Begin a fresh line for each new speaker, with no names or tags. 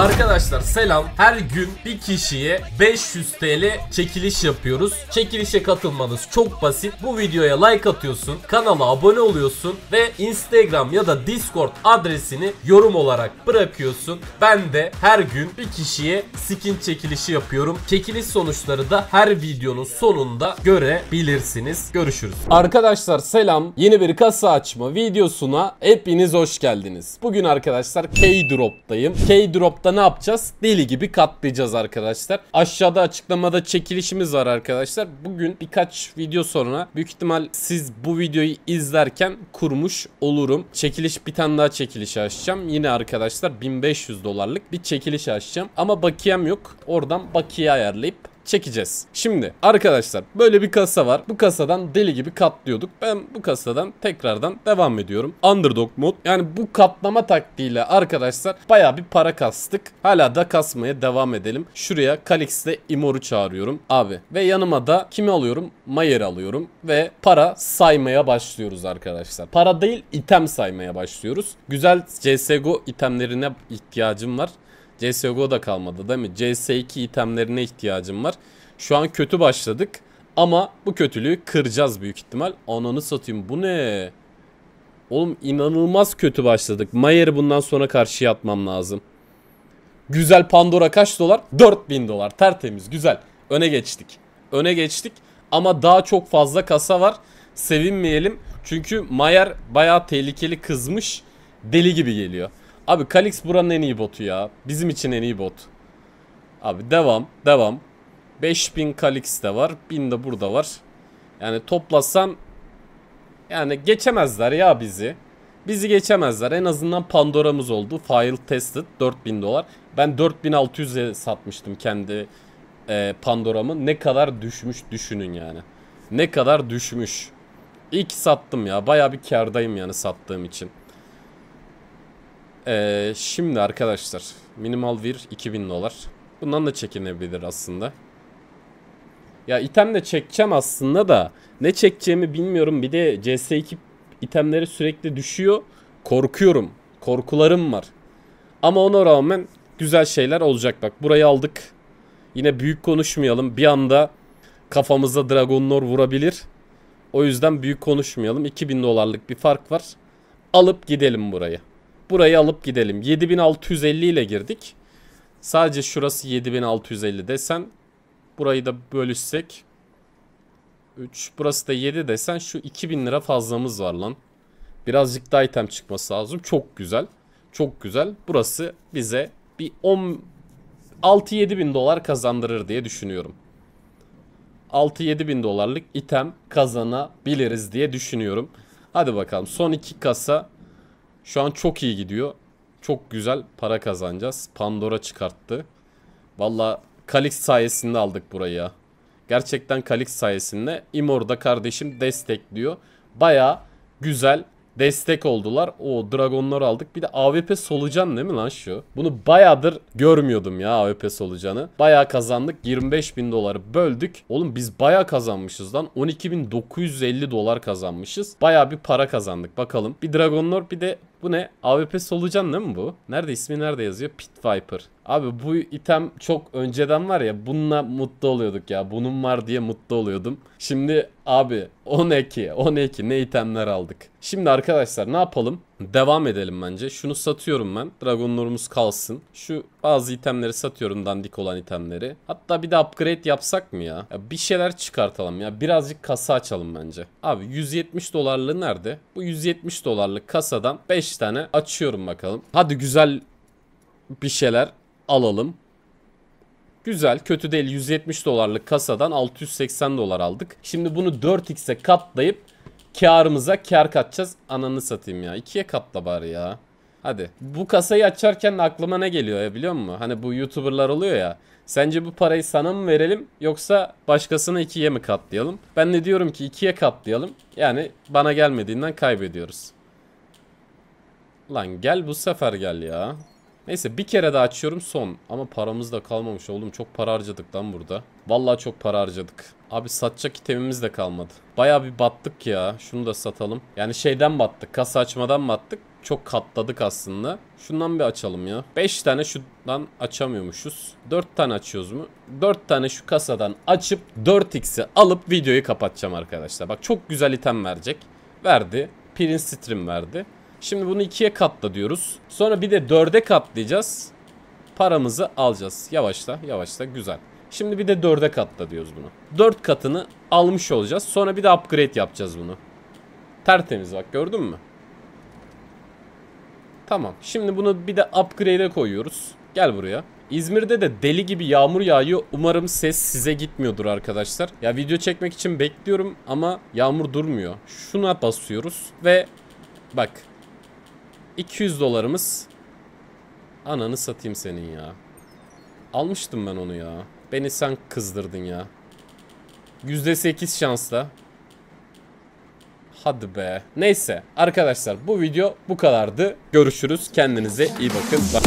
Arkadaşlar selam. Her gün bir kişiye 500 TL çekiliş yapıyoruz. Çekilişe katılmanız çok basit. Bu videoya like atıyorsun, kanala abone oluyorsun ve Instagram ya da Discord adresini yorum olarak bırakıyorsun. Ben de her gün bir kişiye skin çekilişi yapıyorum. Çekiliş sonuçları da her videonun sonunda görebilirsiniz. Görüşürüz. Arkadaşlar selam. Yeni bir kasa açma videosuna hepiniz hoş geldiniz. Bugün arkadaşlar K-Drop'tayım. K-Drop'ta da ne yapacağız? Deli gibi katlayacağız arkadaşlar. Aşağıda açıklamada çekilişimiz var arkadaşlar. Bugün birkaç video sonra büyük ihtimal siz bu videoyu izlerken kurmuş olurum. Çekiliş bir tane daha çekiliş açacağım. Yine arkadaşlar 1500 dolarlık bir çekiliş açacağım. Ama bakiyem yok. Oradan bakiye ayarlayıp çekeceğiz. Şimdi arkadaşlar böyle bir kasa var. Bu kasadan deli gibi katlıyorduk. Ben bu kasadan tekrardan devam ediyorum. Underdog mod. Yani bu katlama taktiğiyle arkadaşlar baya bir para kastık. Hala da kasmaya devam edelim. Şuraya Kalix'te Imor'u çağırıyorum abi. Ve yanıma da kimi alıyorum? Mayer alıyorum. Ve para saymaya başlıyoruz arkadaşlar. Para değil item saymaya başlıyoruz. Güzel CSGO itemlerine ihtiyacım var. CSGO da kalmadı değil mi? CS2 itemlerine ihtiyacım var. Şu an kötü başladık. Ama bu kötülüğü kıracağız büyük ihtimal. Ananı satayım bu ne? Oğlum inanılmaz kötü başladık. Mayer'i bundan sonra karşıya atmam lazım. Güzel Pandora kaç dolar? 4000 dolar. Tertemiz güzel. Öne geçtik. Öne geçtik. Ama daha çok fazla kasa var. Sevinmeyelim. Çünkü Mayer baya tehlikeli kızmış. Deli gibi geliyor. Abi Kalix buranın en iyi botu ya. Bizim için en iyi bot. Abi devam. Devam. 5000 Kalix de var. 1000 de burada var. Yani toplasan yani geçemezler ya bizi. Bizi geçemezler. En azından Pandora'mız oldu. File tested 4000 dolar. Ben 4600'e satmıştım kendi e, Pandora'mı. Ne kadar düşmüş düşünün yani. Ne kadar düşmüş. İyi ki sattım ya. Baya bir kardayım yani sattığım için. Ee, şimdi arkadaşlar minimal vir 2000 dolar. Bundan da çekinebilir aslında. Ya item de çekeceğim aslında da ne çekeceğimi bilmiyorum. Bir de CS2 itemleri sürekli düşüyor. Korkuyorum. Korkularım var. Ama ona rağmen güzel şeyler olacak. Bak burayı aldık. Yine büyük konuşmayalım. Bir anda kafamıza Dragonlord vurabilir. O yüzden büyük konuşmayalım. 2000 dolarlık bir fark var. Alıp gidelim burayı burayı alıp gidelim. 7650 ile girdik. Sadece şurası 7650 desen. Burayı da bölüşsek. 3 burası da 7 desen şu 2000 lira fazlamız var lan. Birazcık da item çıkması lazım. Çok güzel. Çok güzel. Burası bize bir 10 6-7 bin dolar kazandırır diye düşünüyorum. 6-7 bin dolarlık item kazanabiliriz diye düşünüyorum. Hadi bakalım son iki kasa şu an çok iyi gidiyor. Çok güzel para kazanacağız. Pandora çıkarttı. Valla Kalix sayesinde aldık burayı ya. Gerçekten Kalix sayesinde. Imor'da kardeşim destekliyor. Baya güzel destek oldular. O dragonları aldık. Bir de AWP solucan değil mi lan şu? Bunu bayadır görmüyordum ya AWP solucanı. Baya kazandık. 25 bin doları böldük. Oğlum biz baya kazanmışız lan. 12.950 dolar kazanmışız. Baya bir para kazandık. Bakalım. Bir dragonlar bir de bu ne? AWP solucan değil mi bu? Nerede ismi nerede yazıyor? Pit Viper. Abi bu item çok önceden var ya bununla mutlu oluyorduk ya. Bunun var diye mutlu oluyordum. Şimdi abi 12 12 ne itemler aldık. Şimdi arkadaşlar ne yapalım? Devam edelim bence. Şunu satıyorum ben. Dragonlarımız kalsın. Şu bazı itemleri satıyorum dandik olan itemleri. Hatta bir de upgrade yapsak mı ya? ya bir şeyler çıkartalım ya. Birazcık kasa açalım bence. Abi 170 dolarlığı nerede? Bu 170 dolarlık kasadan 5 tane açıyorum bakalım. Hadi güzel bir şeyler alalım. Güzel kötü değil 170 dolarlık kasadan 680 dolar aldık. Şimdi bunu 4x'e katlayıp Karımıza kar katacağız. Ananı satayım ya. İkiye katla bari ya. Hadi. Bu kasayı açarken aklıma ne geliyor ya biliyor musun? Hani bu YouTuber'lar oluyor ya. Sence bu parayı sana mı verelim yoksa başkasına ikiye mi katlayalım? Ben ne diyorum ki ikiye katlayalım. Yani bana gelmediğinden kaybediyoruz. Lan gel bu sefer gel ya. Neyse bir kere daha açıyorum son. Ama paramız da kalmamış oğlum. Çok para harcadık lan burada. Vallahi çok para harcadık. Abi satacak itemimiz de kalmadı. Baya bir battık ya. Şunu da satalım. Yani şeyden battık. Kasa açmadan battık. Çok katladık aslında. Şundan bir açalım ya. 5 tane şundan açamıyormuşuz. 4 tane açıyoruz mu? 4 tane şu kasadan açıp 4x'i alıp videoyu kapatacağım arkadaşlar. Bak çok güzel item verecek. Verdi. Prince Stream verdi. Şimdi bunu ikiye katla diyoruz. Sonra bir de dörde katlayacağız. Paramızı alacağız. Yavaşla yavaşla güzel. Şimdi bir de dörde katla diyoruz bunu. Dört katını almış olacağız. Sonra bir de upgrade yapacağız bunu. Tertemiz bak gördün mü? Tamam. Şimdi bunu bir de upgrade'e koyuyoruz. Gel buraya. İzmir'de de deli gibi yağmur yağıyor. Umarım ses size gitmiyordur arkadaşlar. Ya video çekmek için bekliyorum ama yağmur durmuyor. Şuna basıyoruz ve bak 200 dolarımız. Ananı satayım senin ya. Almıştım ben onu ya. Beni sen kızdırdın ya. %8 şansla. Hadi be. Neyse arkadaşlar bu video bu kadardı. Görüşürüz. Kendinize iyi bakın.